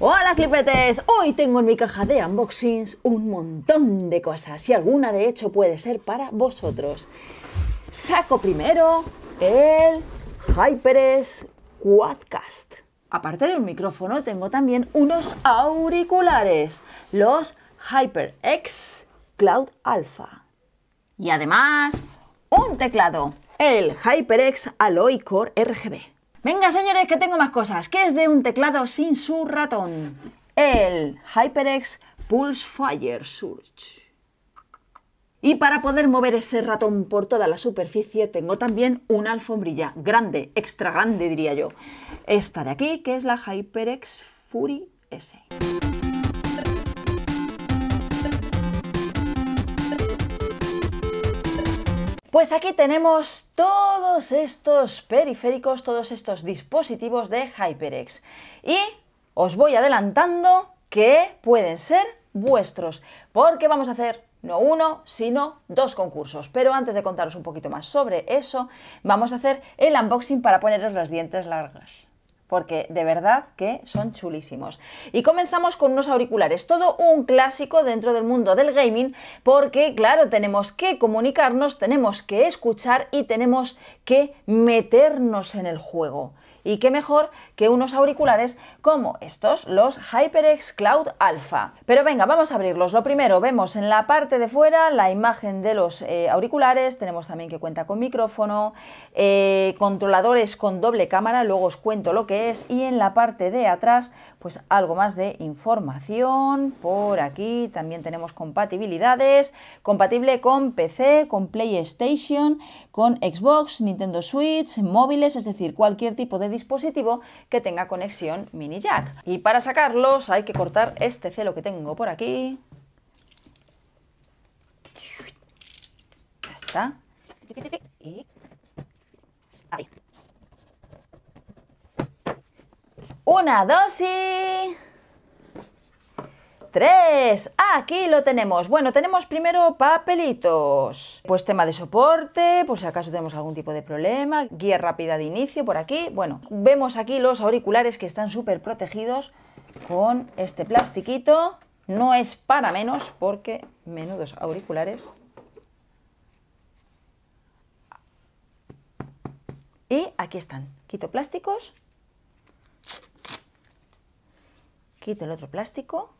Hola clipetes, hoy tengo en mi caja de unboxings un montón de cosas y alguna de hecho puede ser para vosotros. Saco primero el HyperX Quadcast. Aparte de un micrófono tengo también unos auriculares, los HyperX Cloud Alpha. Y además un teclado, el HyperX Alloy Core RGB. Venga, señores, que tengo más cosas. ¿Qué es de un teclado sin su ratón? El HyperX Pulse Fire Surge. Y para poder mover ese ratón por toda la superficie tengo también una alfombrilla grande, extra grande diría yo. Esta de aquí, que es la HyperX Fury S. Pues aquí tenemos todos estos periféricos, todos estos dispositivos de HyperX. Y os voy adelantando que pueden ser vuestros, porque vamos a hacer no uno, sino dos concursos. Pero antes de contaros un poquito más sobre eso, vamos a hacer el unboxing para poneros los dientes largos porque de verdad que son chulísimos. Y comenzamos con unos auriculares, todo un clásico dentro del mundo del gaming, porque claro, tenemos que comunicarnos, tenemos que escuchar y tenemos que meternos en el juego. Y qué mejor que unos auriculares como estos, los HyperX Cloud Alpha. Pero venga, vamos a abrirlos. Lo primero, vemos en la parte de fuera la imagen de los eh, auriculares. Tenemos también que cuenta con micrófono, eh, controladores con doble cámara, luego os cuento lo que es. Y en la parte de atrás, pues algo más de información. Por aquí también tenemos compatibilidades, compatible con PC, con PlayStation, con Xbox, Nintendo Switch, móviles, es decir, cualquier tipo de dispositivo que tenga conexión mini jack. Y para sacarlos hay que cortar este celo que tengo por aquí. Ya está. Ahí. Una y. 3. Aquí lo tenemos. Bueno, tenemos primero papelitos. Pues tema de soporte, por si acaso tenemos algún tipo de problema, guía rápida de inicio por aquí. Bueno, vemos aquí los auriculares que están súper protegidos con este plastiquito. No es para menos porque menudos auriculares. Y aquí están. Quito plásticos. Quito el otro plástico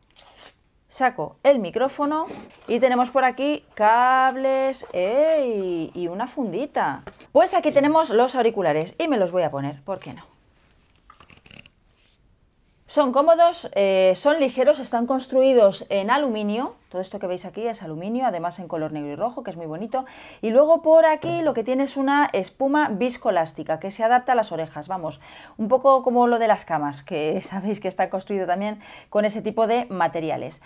saco el micrófono y tenemos por aquí cables y una fundita. Pues aquí tenemos los auriculares y me los voy a poner, ¿por qué no? Son cómodos, eh, son ligeros, están construidos en aluminio. Todo esto que veis aquí es aluminio, además en color negro y rojo, que es muy bonito. Y luego por aquí lo que tiene es una espuma viscoelástica que se adapta a las orejas. Vamos, un poco como lo de las camas, que sabéis que está construido también con ese tipo de materiales.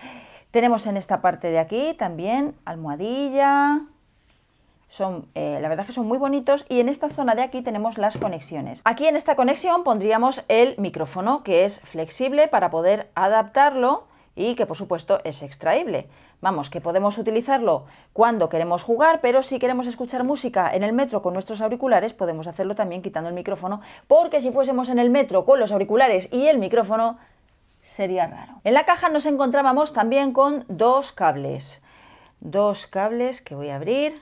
Tenemos en esta parte de aquí también almohadilla, son, eh, la verdad que son muy bonitos y en esta zona de aquí tenemos las conexiones. Aquí en esta conexión pondríamos el micrófono que es flexible para poder adaptarlo y que por supuesto es extraíble. Vamos, que podemos utilizarlo cuando queremos jugar, pero si queremos escuchar música en el metro con nuestros auriculares, podemos hacerlo también quitando el micrófono, porque si fuésemos en el metro con los auriculares y el micrófono, sería raro. En la caja nos encontrábamos también con dos cables. Dos cables que voy a abrir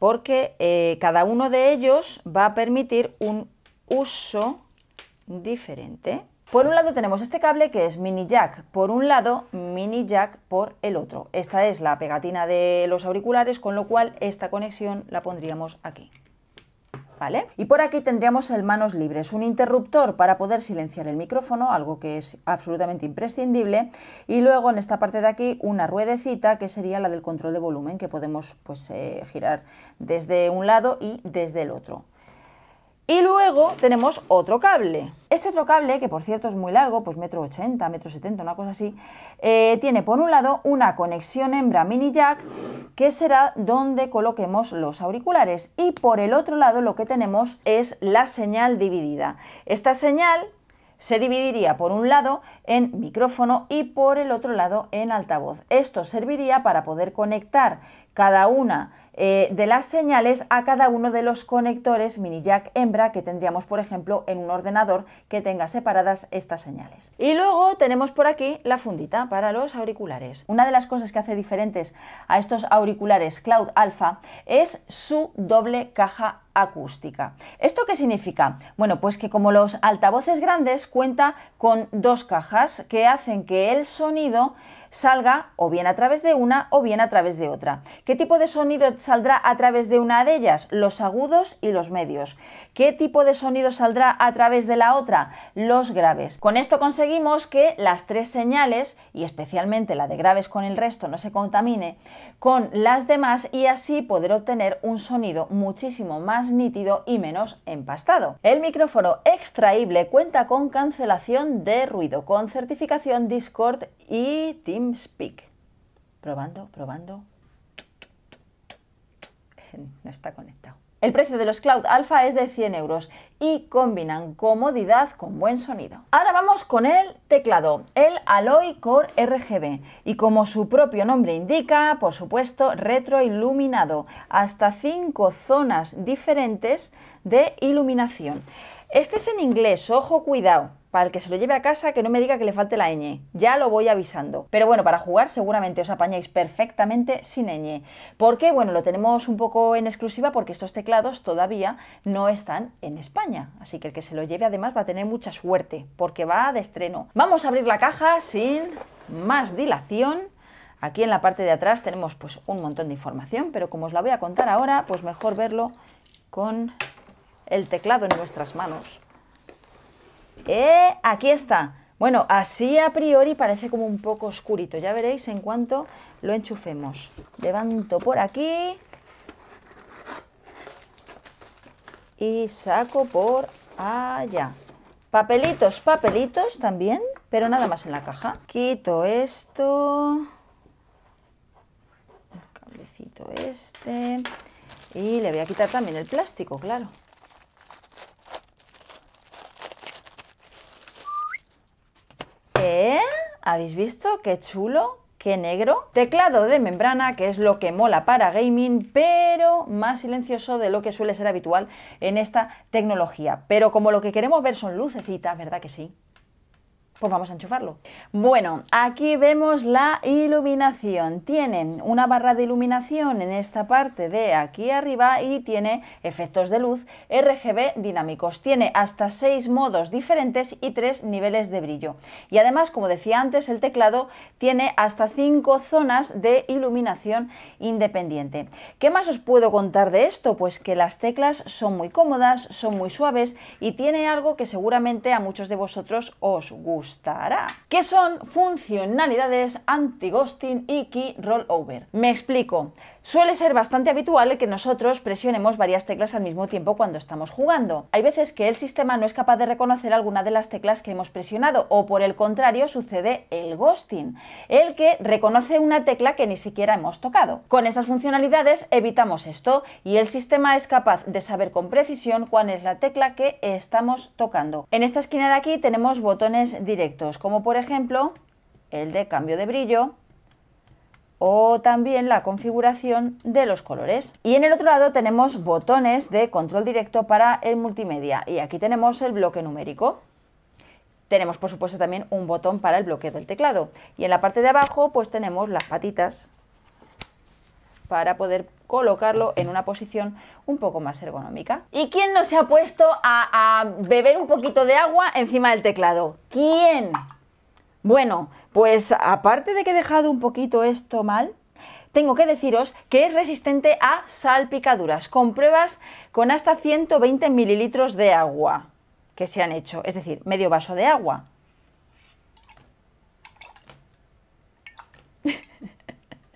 porque eh, cada uno de ellos va a permitir un uso diferente. Por un lado tenemos este cable que es mini jack por un lado, mini jack por el otro. Esta es la pegatina de los auriculares, con lo cual esta conexión la pondríamos aquí. Y por aquí tendríamos el manos libres, un interruptor para poder silenciar el micrófono, algo que es absolutamente imprescindible, y luego en esta parte de aquí una ruedecita que sería la del control de volumen que podemos pues, eh, girar desde un lado y desde el otro. Y luego tenemos otro cable. Este otro cable, que por cierto es muy largo, pues metro 80, metro 70, una cosa así, eh, tiene por un lado una conexión hembra mini jack, que será donde coloquemos los auriculares. Y por el otro lado lo que tenemos es la señal dividida. Esta señal se dividiría por un lado en micrófono y por el otro lado en altavoz. Esto serviría para poder conectar cada una eh, de las señales a cada uno de los conectores mini jack hembra que tendríamos, por ejemplo, en un ordenador que tenga separadas estas señales. Y luego tenemos por aquí la fundita para los auriculares. Una de las cosas que hace diferentes a estos auriculares Cloud Alpha es su doble caja acústica. ¿Esto qué significa? Bueno, pues que como los altavoces grandes cuenta con dos cajas que hacen que el sonido salga o bien a través de una o bien a través de otra. ¿Qué tipo de sonido saldrá a través de una de ellas? Los agudos y los medios. ¿Qué tipo de sonido saldrá a través de la otra? Los graves. Con esto conseguimos que las tres señales, y especialmente la de graves con el resto, no se contamine con las demás y así poder obtener un sonido muchísimo más nítido y menos empastado. El micrófono extraíble cuenta con cancelación de ruido, con certificación Discord y TeamSpeak. Probando, probando. No está conectado. El precio de los Cloud Alpha es de 100 euros y combinan comodidad con buen sonido. Ahora vamos con el teclado, el Alloy Core RGB y como su propio nombre indica, por supuesto, retroiluminado, hasta 5 zonas diferentes de iluminación. Este es en inglés, ojo cuidado, para el que se lo lleve a casa que no me diga que le falte la ñ. Ya lo voy avisando. Pero bueno, para jugar seguramente os apañáis perfectamente sin ñ. Porque bueno, lo tenemos un poco en exclusiva porque estos teclados todavía no están en España. Así que el que se lo lleve además va a tener mucha suerte porque va de estreno. Vamos a abrir la caja sin más dilación. Aquí en la parte de atrás tenemos pues un montón de información, pero como os la voy a contar ahora, pues mejor verlo con el teclado en nuestras manos. ¡Eh! Aquí está. Bueno, así a priori parece como un poco oscurito. Ya veréis en cuanto lo enchufemos. Levanto por aquí. Y saco por allá. Papelitos, papelitos también, pero nada más en la caja. Quito esto. El cablecito este. Y le voy a quitar también el plástico, claro. ¿Habéis visto? ¡Qué chulo! ¡Qué negro! Teclado de membrana, que es lo que mola para gaming, pero más silencioso de lo que suele ser habitual en esta tecnología. Pero como lo que queremos ver son lucecitas, ¿verdad que sí? pues vamos a enchufarlo. Bueno, aquí vemos la iluminación. Tiene una barra de iluminación en esta parte de aquí arriba y tiene efectos de luz RGB dinámicos. Tiene hasta seis modos diferentes y tres niveles de brillo. Y además, como decía antes, el teclado tiene hasta cinco zonas de iluminación independiente. ¿Qué más os puedo contar de esto? Pues que las teclas son muy cómodas, son muy suaves y tiene algo que seguramente a muchos de vosotros os gusta ¿Qué que son funcionalidades anti-ghosting y key rollover. Me explico. Suele ser bastante habitual que nosotros presionemos varias teclas al mismo tiempo cuando estamos jugando. Hay veces que el sistema no es capaz de reconocer alguna de las teclas que hemos presionado o por el contrario sucede el ghosting, el que reconoce una tecla que ni siquiera hemos tocado. Con estas funcionalidades evitamos esto y el sistema es capaz de saber con precisión cuál es la tecla que estamos tocando. En esta esquina de aquí tenemos botones directos como por ejemplo el de cambio de brillo, o también la configuración de los colores. Y en el otro lado tenemos botones de control directo para el multimedia y aquí tenemos el bloque numérico. Tenemos por supuesto también un botón para el bloqueo del teclado y en la parte de abajo pues tenemos las patitas para poder colocarlo en una posición un poco más ergonómica. ¿Y quién no se ha puesto a, a beber un poquito de agua encima del teclado? ¿Quién? Bueno, pues aparte de que he dejado un poquito esto mal, tengo que deciros que es resistente a salpicaduras, con pruebas con hasta 120 mililitros de agua que se han hecho, es decir, medio vaso de agua.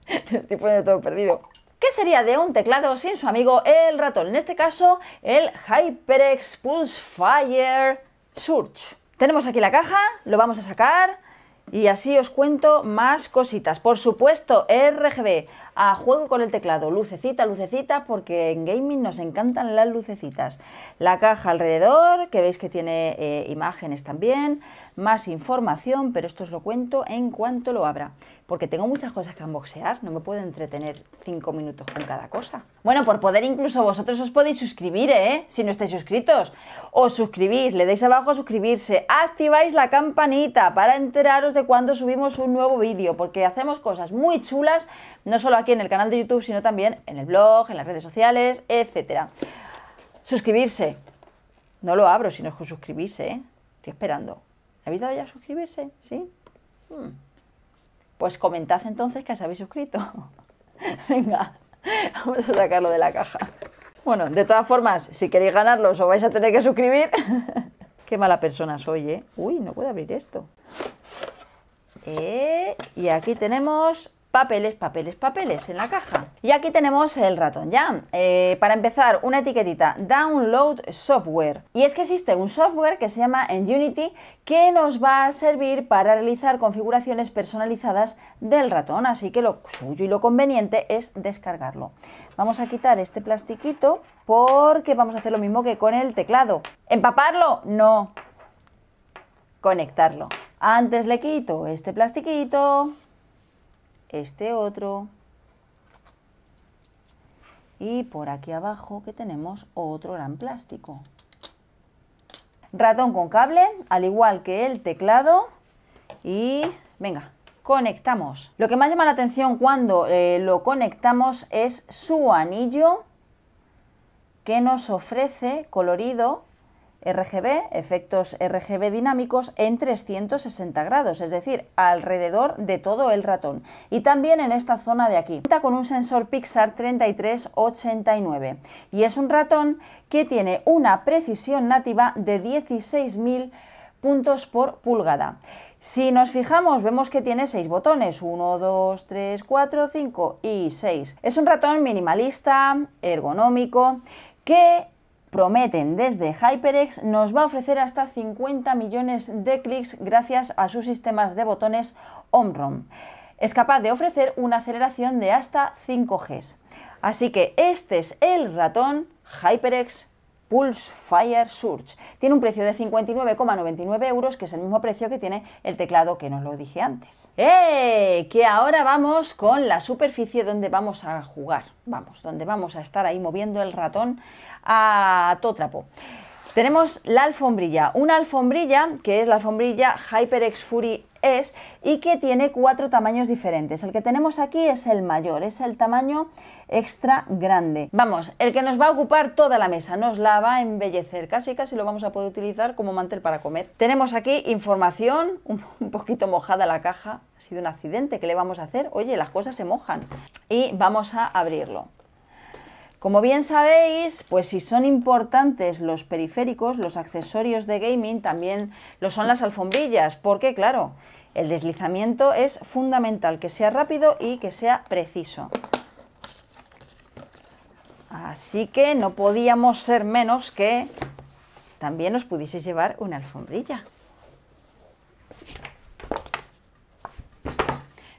Estoy poniendo todo perdido. ¿Qué sería de un teclado sin su amigo el ratón? En este caso, el HyperX Pulse Fire Surge. Tenemos aquí la caja, lo vamos a sacar, y así os cuento más cositas. Por supuesto, RGB, a juego con el teclado, lucecita, lucecita, porque en gaming nos encantan las lucecitas. La caja alrededor, que veis que tiene eh, imágenes también, más información, pero esto os lo cuento en cuanto lo abra, porque tengo muchas cosas que unboxear, no me puedo entretener cinco minutos con cada cosa. Bueno, por poder incluso vosotros os podéis suscribir, ¿eh? Si no estáis suscritos, os suscribís, le deis abajo a suscribirse, activáis la campanita para enteraros de cuando subimos un nuevo vídeo, porque hacemos cosas muy chulas, no solo aquí en el canal de YouTube, sino también en el blog, en las redes sociales, etcétera. Suscribirse. No lo abro si no es suscribirse, ¿eh? Estoy esperando. ¿Habéis dado ya a suscribirse? ¿Sí? Hmm. Pues comentad entonces que os habéis suscrito. Venga, vamos a sacarlo de la caja. Bueno, de todas formas, si queréis ganarlos os vais a tener que suscribir. Qué mala persona soy, ¿eh? Uy, no puedo abrir esto. Eh, y aquí tenemos papeles, papeles, papeles en la caja. Y aquí tenemos el ratón ya. Eh, para empezar, una etiquetita, download software. Y es que existe un software que se llama Unity que nos va a servir para realizar configuraciones personalizadas del ratón, así que lo suyo y lo conveniente es descargarlo. Vamos a quitar este plastiquito porque vamos a hacer lo mismo que con el teclado. ¿Empaparlo? No. Conectarlo. Antes le quito este plastiquito, este otro. Y por aquí abajo que tenemos otro gran plástico. Ratón con cable, al igual que el teclado. Y venga, conectamos. Lo que más llama la atención cuando eh, lo conectamos es su anillo que nos ofrece colorido RGB, efectos RGB dinámicos en 360 grados, es decir, alrededor de todo el ratón. Y también en esta zona de aquí. Cuenta con un sensor Pixar 3389 y es un ratón que tiene una precisión nativa de 16.000 puntos por pulgada. Si nos fijamos, vemos que tiene 6 botones, 1, 2, 3, 4, 5 y 6. Es un ratón minimalista, ergonómico, que prometen desde HyperX nos va a ofrecer hasta 50 millones de clics gracias a sus sistemas de botones Omron. Es capaz de ofrecer una aceleración de hasta 5G. Así que este es el ratón HyperX Pulse Fire Surge. Tiene un precio de 59,99 euros, que es el mismo precio que tiene el teclado que nos lo dije antes. ¡Eh! Que ahora vamos con la superficie donde vamos a jugar, vamos, donde vamos a estar ahí moviendo el ratón a totrapo, Tenemos la alfombrilla, una alfombrilla que es la alfombrilla HyperX Fury es y que tiene cuatro tamaños diferentes. El que tenemos aquí es el mayor, es el tamaño extra grande. Vamos, el que nos va a ocupar toda la mesa, nos la va a embellecer, casi casi lo vamos a poder utilizar como mantel para comer. Tenemos aquí información, un poquito mojada la caja, ha sido un accidente, que le vamos a hacer? Oye, las cosas se mojan. Y vamos a abrirlo. Como bien sabéis, pues si son importantes los periféricos, los accesorios de gaming, también lo son las alfombrillas, porque claro, el deslizamiento es fundamental, que sea rápido y que sea preciso. Así que no podíamos ser menos que también os pudieseis llevar una alfombrilla.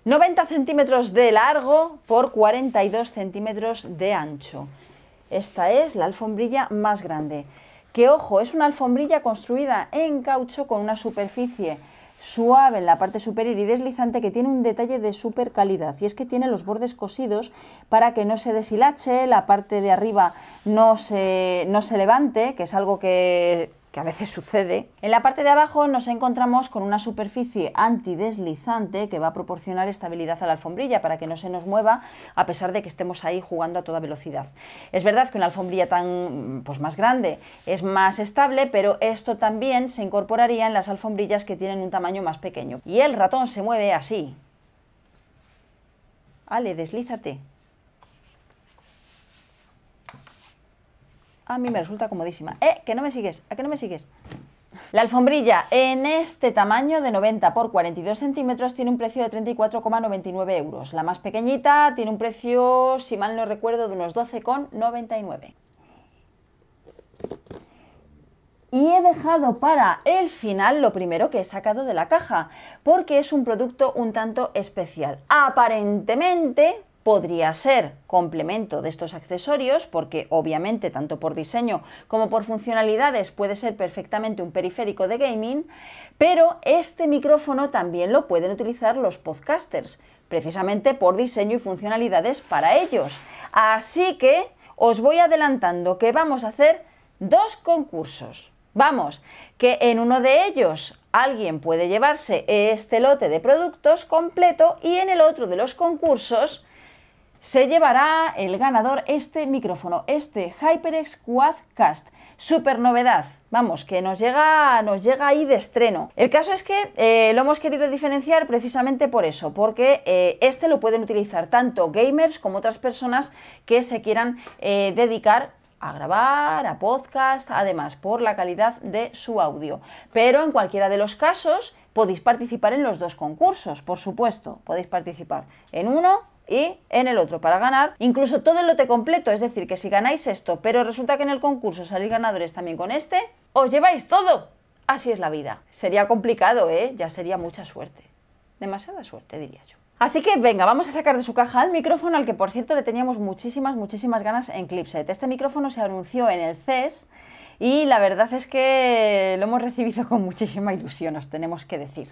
90 centímetros de largo por 42 centímetros de ancho. Esta es la alfombrilla más grande. Que ojo, es una alfombrilla construida en caucho con una superficie suave en la parte superior y deslizante que tiene un detalle de super calidad y es que tiene los bordes cosidos para que no se deshilache, la parte de arriba no se, no se levante, que es algo que que a veces sucede. En la parte de abajo nos encontramos con una superficie antideslizante que va a proporcionar estabilidad a la alfombrilla para que no se nos mueva a pesar de que estemos ahí jugando a toda velocidad. Es verdad que una alfombrilla tan pues, más grande es más estable, pero esto también se incorporaría en las alfombrillas que tienen un tamaño más pequeño. Y el ratón se mueve así. Ale, deslízate. a mí me resulta comodísima. ¿Eh? ¿Que no me sigues? ¿A que no me sigues? La alfombrilla en este tamaño de 90 por 42 centímetros tiene un precio de 34,99 euros. La más pequeñita tiene un precio, si mal no recuerdo, de unos 12,99. Y he dejado para el final lo primero que he sacado de la caja, porque es un producto un tanto especial. Aparentemente, podría ser complemento de estos accesorios porque obviamente tanto por diseño como por funcionalidades puede ser perfectamente un periférico de gaming, pero este micrófono también lo pueden utilizar los podcasters, precisamente por diseño y funcionalidades para ellos. Así que os voy adelantando que vamos a hacer dos concursos. Vamos, que en uno de ellos alguien puede llevarse este lote de productos completo y en el otro de los concursos se llevará el ganador este micrófono, este HyperX Quadcast. Super novedad, vamos, que nos llega, nos llega ahí de estreno. El caso es que eh, lo hemos querido diferenciar precisamente por eso, porque eh, este lo pueden utilizar tanto gamers como otras personas que se quieran eh, dedicar a grabar, a podcast, además por la calidad de su audio. Pero en cualquiera de los casos podéis participar en los dos concursos, por supuesto, podéis participar en uno y en el otro para ganar incluso todo el lote completo, es decir, que si ganáis esto, pero resulta que en el concurso salís ganadores también con este, os lleváis todo. Así es la vida. Sería complicado, ¿eh? Ya sería mucha suerte. Demasiada suerte, diría yo. Así que venga, vamos a sacar de su caja al micrófono al que por cierto le teníamos muchísimas, muchísimas ganas en Clipset. Este micrófono se anunció en el CES y la verdad es que lo hemos recibido con muchísima ilusión, os tenemos que decir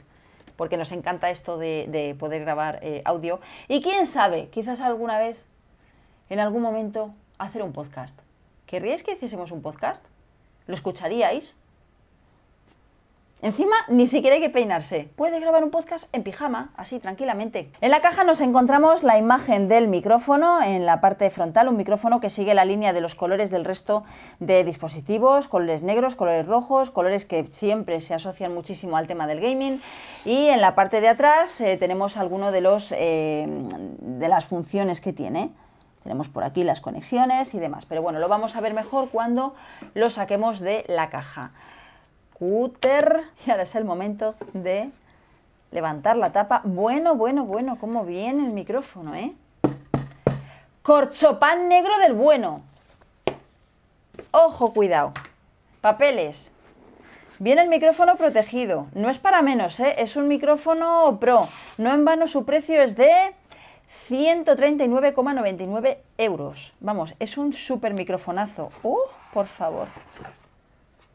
porque nos encanta esto de, poder grabar eh, audio. Y quién sabe, quizás alguna vez, en algún momento, hacer un podcast. ¿Querríais que hiciésemos un podcast? ¿Lo escucharíais? Encima, ni siquiera hay que peinarse. Puedes grabar un podcast en pijama, así tranquilamente. En la caja nos encontramos la imagen del micrófono en la parte frontal, un micrófono que sigue la línea de los colores del resto de dispositivos, colores negros, colores rojos, colores que siempre se asocian muchísimo al tema del gaming. Y en la parte de atrás eh, tenemos alguno de los eh, de las funciones que tiene. Tenemos por aquí las conexiones y demás, pero bueno, lo vamos a ver mejor cuando lo saquemos de la caja. Y ahora es el momento de levantar la tapa. Bueno, bueno, bueno, como viene el micrófono, ¿eh? Corchopán negro del bueno. Ojo, cuidado. Papeles. Viene el micrófono protegido. No es para menos, ¿eh? Es un micrófono pro. No en vano su precio es de 139,99 euros. Vamos, es un super microfonazo. ¡Uh! Oh, por favor.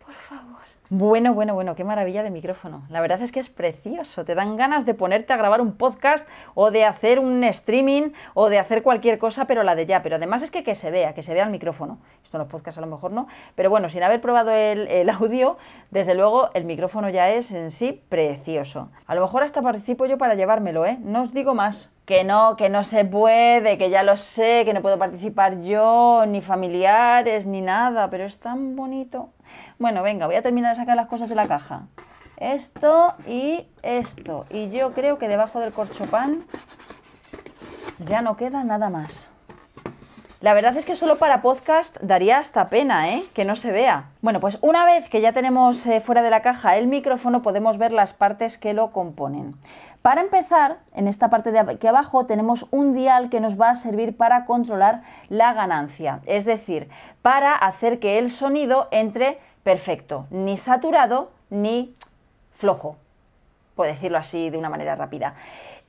Por favor. Bueno, bueno, bueno, qué maravilla de micrófono. La verdad es que es precioso. Te dan ganas de ponerte a grabar un podcast o de hacer un streaming o de hacer cualquier cosa, pero la de ya. Pero además es que que se vea, que se vea el micrófono. Esto en los podcasts a lo mejor no. Pero bueno, sin haber probado el, el audio, desde luego el micrófono ya es en sí precioso. A lo mejor hasta participo yo para llevármelo, ¿eh? No os digo más que no, que no se puede, que ya lo sé, que no puedo participar yo, ni familiares, ni nada, pero es tan bonito. Bueno, venga, voy a terminar de sacar las cosas de la caja. Esto y esto. Y yo creo que debajo del corchopán ya no queda nada más. La verdad es que solo para podcast daría hasta pena, ¿eh? Que no se vea. Bueno, pues una vez que ya tenemos eh, fuera de la caja el micrófono, podemos ver las partes que lo componen. Para empezar, en esta parte de aquí abajo tenemos un dial que nos va a servir para controlar la ganancia, es decir, para hacer que el sonido entre perfecto, ni saturado ni flojo, por decirlo así de una manera rápida.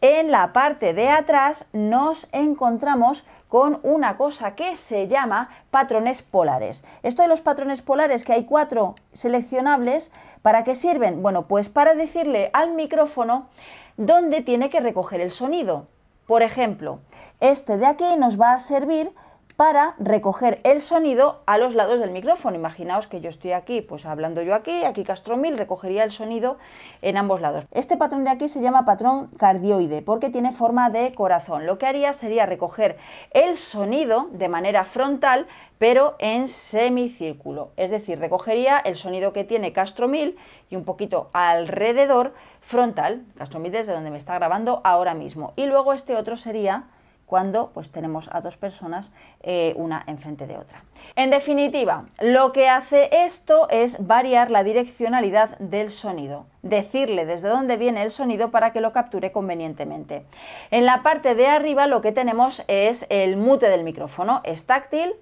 En la parte de atrás nos encontramos con una cosa que se llama patrones polares. Esto de los patrones polares, que hay cuatro seleccionables, ¿para qué sirven? Bueno, pues para decirle al micrófono dónde tiene que recoger el sonido. Por ejemplo, este de aquí nos va a servir para recoger el sonido a los lados del micrófono. Imaginaos que yo estoy aquí, pues hablando yo aquí, aquí Castromil recogería el sonido en ambos lados. Este patrón de aquí se llama patrón cardioide porque tiene forma de corazón. Lo que haría sería recoger el sonido de manera frontal pero en semicírculo, es decir, recogería el sonido que tiene Castromil y un poquito alrededor frontal, Castromil desde donde me está grabando ahora mismo, y luego este otro sería cuando pues, tenemos a dos personas eh, una enfrente de otra. En definitiva, lo que hace esto es variar la direccionalidad del sonido, decirle desde dónde viene el sonido para que lo capture convenientemente. En la parte de arriba lo que tenemos es el mute del micrófono, es táctil,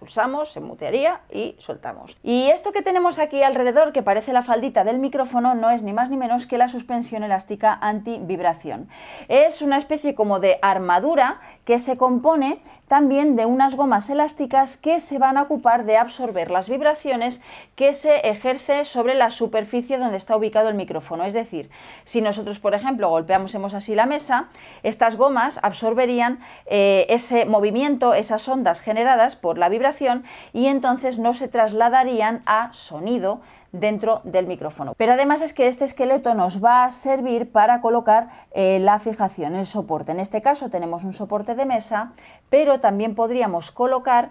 pulsamos, se mutearía y soltamos. Y esto que tenemos aquí alrededor, que parece la faldita del micrófono, no es ni más ni menos que la suspensión elástica anti vibración Es una especie como de armadura que se compone también de unas gomas elásticas que se van a ocupar de absorber las vibraciones que se ejerce sobre la superficie donde está ubicado el micrófono. Es decir, si nosotros, por ejemplo, hemos así la mesa, estas gomas absorberían eh, ese movimiento, esas ondas generadas por la vibración y entonces no se trasladarían a sonido dentro del micrófono. Pero además es que este esqueleto nos va a servir para colocar eh, la fijación, el soporte. En este caso tenemos un soporte de mesa, pero también podríamos colocar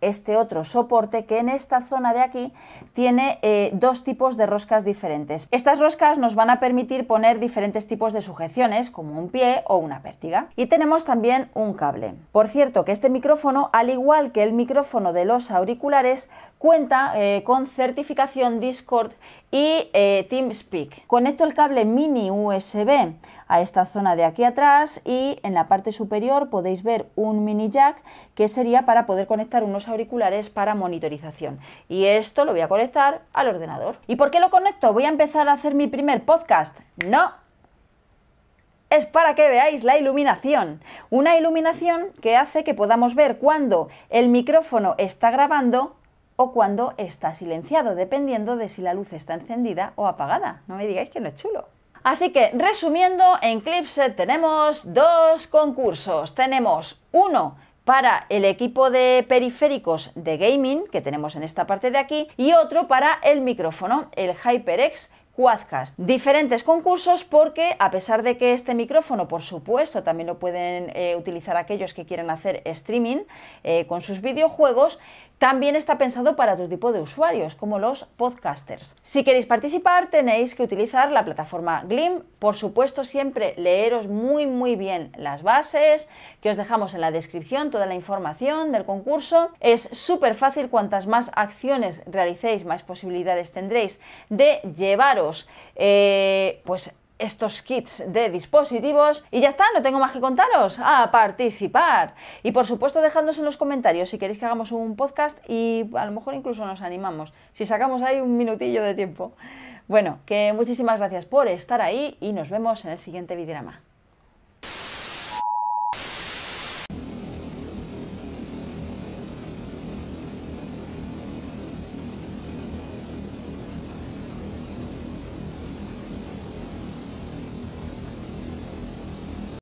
este otro soporte que en esta zona de aquí tiene eh, dos tipos de roscas diferentes. Estas roscas nos van a permitir poner diferentes tipos de sujeciones como un pie o una pértiga. Y tenemos también un cable. Por cierto que este micrófono, al igual que el micrófono de los auriculares, cuenta eh, con certificación Discord y eh, TeamSpeak. Conecto el cable mini USB a esta zona de aquí atrás y en la parte superior podéis ver un mini jack que sería para poder conectar unos auriculares para monitorización. Y esto lo voy a conectar al ordenador. ¿Y por qué lo conecto? ¿Voy a empezar a hacer mi primer podcast? No, es para que veáis la iluminación. Una iluminación que hace que podamos ver cuando el micrófono está grabando o cuando está silenciado, dependiendo de si la luz está encendida o apagada. No me digáis que no es chulo. Así que resumiendo, en Clipset tenemos dos concursos. Tenemos uno para el equipo de periféricos de gaming que tenemos en esta parte de aquí y otro para el micrófono, el HyperX Quadcast. Diferentes concursos porque a pesar de que este micrófono, por supuesto, también lo pueden eh, utilizar aquellos que quieran hacer streaming eh, con sus videojuegos, también está pensado para otro tipo de usuarios, como los podcasters. Si queréis participar, tenéis que utilizar la plataforma Glim. Por supuesto, siempre leeros muy, muy bien las bases, que os dejamos en la descripción toda la información del concurso. Es súper fácil, cuantas más acciones realicéis, más posibilidades tendréis de llevaros eh, pues estos kits de dispositivos. Y ya está, no tengo más que contaros. A participar. Y por supuesto, dejadnos en los comentarios si queréis que hagamos un podcast y a lo mejor incluso nos animamos, si sacamos ahí un minutillo de tiempo. Bueno, que muchísimas gracias por estar ahí y nos vemos en el siguiente vidrama